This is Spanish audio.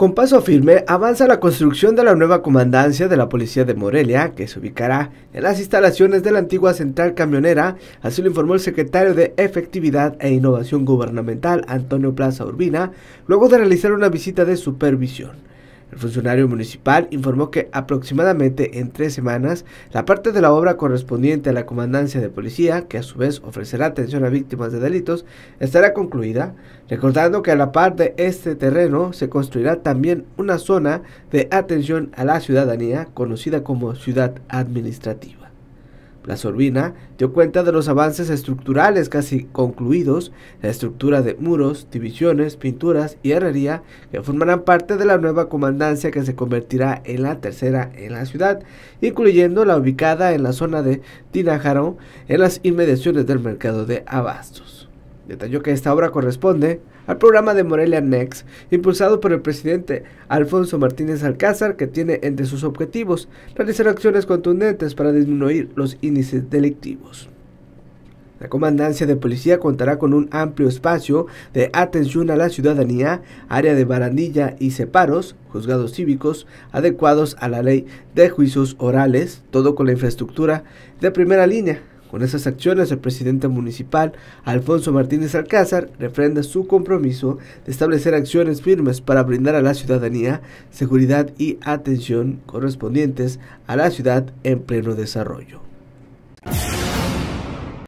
Con paso firme avanza la construcción de la nueva comandancia de la Policía de Morelia, que se ubicará en las instalaciones de la antigua central camionera, así lo informó el secretario de Efectividad e Innovación Gubernamental, Antonio Plaza Urbina, luego de realizar una visita de supervisión. El funcionario municipal informó que aproximadamente en tres semanas la parte de la obra correspondiente a la comandancia de policía, que a su vez ofrecerá atención a víctimas de delitos, estará concluida, recordando que a la par de este terreno se construirá también una zona de atención a la ciudadanía conocida como ciudad administrativa. La Sorbina dio cuenta de los avances estructurales casi concluidos, la estructura de muros, divisiones, pinturas y herrería que formarán parte de la nueva comandancia que se convertirá en la tercera en la ciudad, incluyendo la ubicada en la zona de Tinajaro, en las inmediaciones del mercado de abastos. Detalló que esta obra corresponde al programa de Morelia Next, impulsado por el presidente Alfonso Martínez Alcázar, que tiene entre sus objetivos realizar acciones contundentes para disminuir los índices delictivos. La comandancia de policía contará con un amplio espacio de atención a la ciudadanía, área de barandilla y separos, juzgados cívicos adecuados a la ley de juicios orales, todo con la infraestructura de primera línea, con esas acciones, el presidente municipal, Alfonso Martínez Alcázar, refrenda su compromiso de establecer acciones firmes para brindar a la ciudadanía seguridad y atención correspondientes a la ciudad en pleno desarrollo.